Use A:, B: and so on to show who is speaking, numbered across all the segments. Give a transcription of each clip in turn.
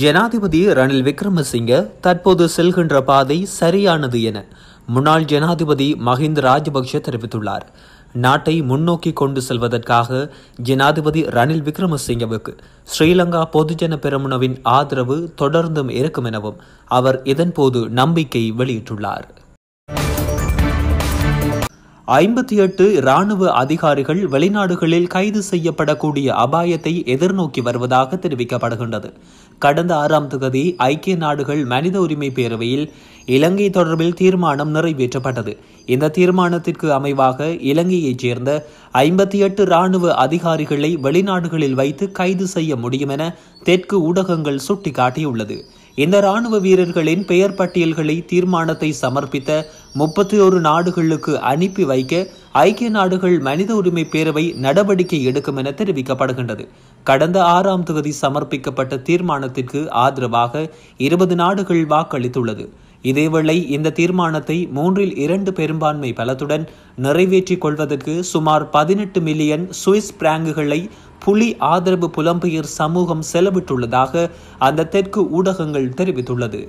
A: ஜனாதிபதி ரணில் விக்ரமசிங்க தற்போது செல்கின்ற பாதை சரியானது என முன்னாள் ஜனாதிபதி மஹிந்த ராஜபக்ஷ தெரிவித்துள்ளார் நாட்டை முன்னோக்கி கொண்டு செல்வதற்காக ஜனாதிபதி ரணில் விக்ரமசிங்கவுக்கு ஸ்ரீலங்கா பொதுஜன பெருமுனவின் ஆதரவு தொடர்ந்தும் இருக்கும் எனவும் அவர் இதன்போது நம்பிக்கை வெளியிட்டுள்ளார் ஐம்பத்தி எட்டு ராணுவ அதிகாரிகள் வெளிநாடுகளில் கைது செய்யப்படக்கூடிய அபாயத்தை எதிர்நோக்கி வருவதாக தெரிவிக்கப்படுகின்றது கடந்த ஆறாம் தொகுதி ஐக்கிய நாடுகள் மனித உரிமை பேரவையில் இலங்கை தொடர்பில் தீர்மானம் நிறைவேற்றப்பட்டது இந்த தீர்மானத்திற்கு அமைவாக இலங்கையைச் சேர்ந்த ஐம்பத்தி எட்டு ராணுவ அதிகாரிகளை வெளிநாடுகளில் வைத்து கைது செய்ய முடியும் என தெற்கு ஊடகங்கள் சுட்டிக்காட்டியுள்ளது இந்த ராணுவ வீரர்களின் பெயர் பட்டியல்களை தீர்மானத்தை சமர்ப்பித்த முப்பத்தி ஒரு நாடுகளுக்கு அனுப்பி வைக்க ஐக்கிய நாடுகள் மனித உரிமை பேரவை நடவடிக்கை எடுக்கும் என தெரிவிக்கப்படுகின்றது கடந்த ஆறாம் தொகுதி சமர்ப்பிக்கப்பட்ட தீர்மானத்திற்கு ஆதரவாக இருபது நாடுகள் வாக்களித்துள்ளது இதேவேளை இந்த தீர்மானத்தை மூன்றில் இரண்டு பெரும்பான்மை பலத்துடன் நிறைவேற்றிக் கொள்வதற்கு சுமார் பதினெட்டு மில்லியன் சுவிஸ் பிராங்குகளை புலி ஆதரவு புலம்பெயர் சமூகம் செலவிட்டுள்ளதாக அந்த தெற்கு ஊடகங்கள் தெரிவித்துள்ளது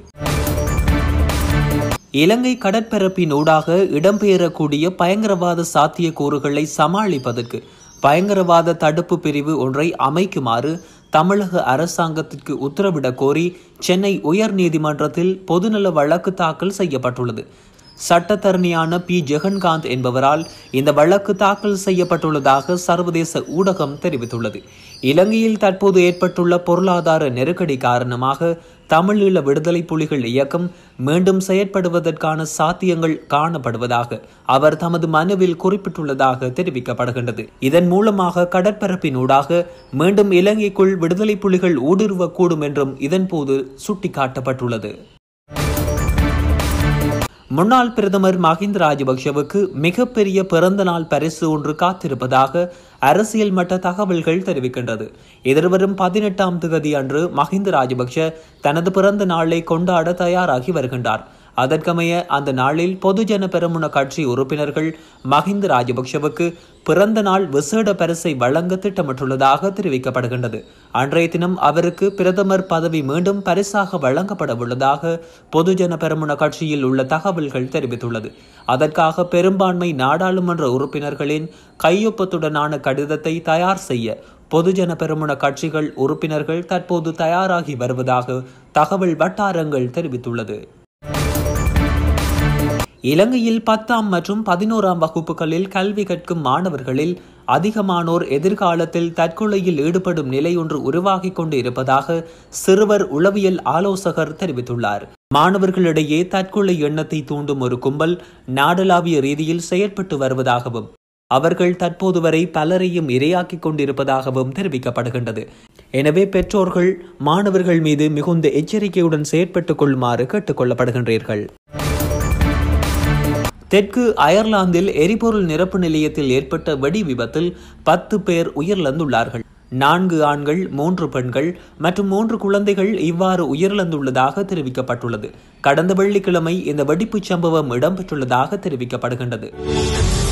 A: இலங்கை கடற்பரப்பின் ஊடாக இடம்பெயரக்கூடிய பயங்கரவாத சாத்தியக்கூறுகளை சமாளிப்பதற்கு பயங்கரவாத தடுப்பு பிரிவு ஒன்றை அமைக்குமாறு தமிழக அரசாங்கத்திற்கு உத்தரவிடக் கோரி சென்னை உயர் நீதிமன்றத்தில் பொதுநல வழக்கு தாக்கல் செய்யப்பட்டுள்ளது சட்டத்தரணியான பி ஜெகன்காந்த் என்பவரால் இந்த வழக்கு தாக்கல் செய்யப்பட்டுள்ளதாக சர்வதேச ஊடகம் தெரிவித்துள்ளது இலங்கையில் தற்போது ஏற்பட்டுள்ள பொருளாதார நெருக்கடி காரணமாக தமிழீழ விடுதலை புலிகள் இயக்கம் மீண்டும் செயற்படுவதற்கான சாத்தியங்கள் காணப்படுவதாக அவர் தமது மனுவில் குறிப்பிட்டுள்ளதாக தெரிவிக்கப்படுகின்றது இதன் மூலமாக கடற்பரப்பின் ஊடாக மீண்டும் இலங்கைக்குள் விடுதலை புலிகள் ஊடுருவக்கூடும் என்றும் இதன்போது சுட்டிக்காட்டப்பட்டுள்ளது முன்னாள் பிரதமர் மஹிந்த ராஜபக்ஷவுக்கு மிகப்பெரிய பிறந்தநாள் பரிசு ஒன்று காத்திருப்பதாக அரசியல் மட்ட தகவல்கள் தெரிவிக்கின்றது எதிர்வரும் பதினெட்டாம் தேதி அன்று மஹிந்த ராஜபக்ஷ தனது பிறந்த நாளை கொண்டாட தயாராகி வருகின்றார் அதற்கமைய அந்த நாளில் பொதுஜன பெருமுன கட்சி உறுப்பினர்கள் மஹிந்த ராஜபக்ஷவுக்கு பிறந்த நாள் விசேட பரிசை வழங்க திட்டமிட்டுள்ளதாக தெரிவிக்கப்படுகின்றது அன்றைய தினம் அவருக்கு பிரதமர் பதவி மீண்டும் பரிசாக வழங்கப்படவுள்ளதாக உள்ளதாக பொதுஜன பெருமுன கட்சியில் உள்ள தகவல்கள் தெரிவித்துள்ளது அதற்காக பெரும்பான்மை நாடாளுமன்ற உறுப்பினர்களின் கையொப்பத்துடனான கடிதத்தை தயார் செய்ய பொதுஜன பெருமுன கட்சிகள் உறுப்பினர்கள் தற்போது தயாராகி வருவதாக தகவல் வட்டாரங்கள் தெரிவித்துள்ளது இலங்கையில் பத்தாம் மற்றும் பதினோராம் வகுப்புகளில் கல்வி கற்கும் மாணவர்களில் அதிகமானோர் எதிர்காலத்தில் தற்கொலையில் ஈடுபடும் நிலை ஒன்று உருவாகி கொண்டு இருப்பதாக சிறுவர் உளவியல் ஆலோசகர் தெரிவித்துள்ளார் மாணவர்களிடையே தற்கொலை எண்ணத்தை தூண்டும் ஒரு கும்பல் நாடளாவிய ரீதியில் செயற்பட்டு வருவதாகவும் அவர்கள் தற்போது வரை பலரையும் இரையாக்கிக் கொண்டிருப்பதாகவும் தெரிவிக்கப்படுகின்றது எனவே பெற்றோர்கள் மாணவர்கள் மீது மிகுந்த எச்சரிக்கையுடன் செயற்பட்டுக் கொள்ளுமாறு கேட்டுக்கொள்ளப்படுகின்றீர்கள் தெற்கு அயர்லாந்தில் எரிபொருள் நிரப்பு நிலையத்தில் ஏற்பட்ட வெடி விபத்தில் பத்து பேர் உயிரிழந்துள்ளார்கள் நான்கு ஆண்கள் மூன்று பெண்கள் மற்றும் மூன்று குழந்தைகள் இவ்வாறு உயிரிழந்துள்ளதாக தெரிவிக்கப்பட்டுள்ளது கடந்த வெள்ளிக்கிழமை இந்த வெடிப்புச் சம்பவம் இடம்பெற்றுள்ளதாக தெரிவிக்கப்படுகின்றது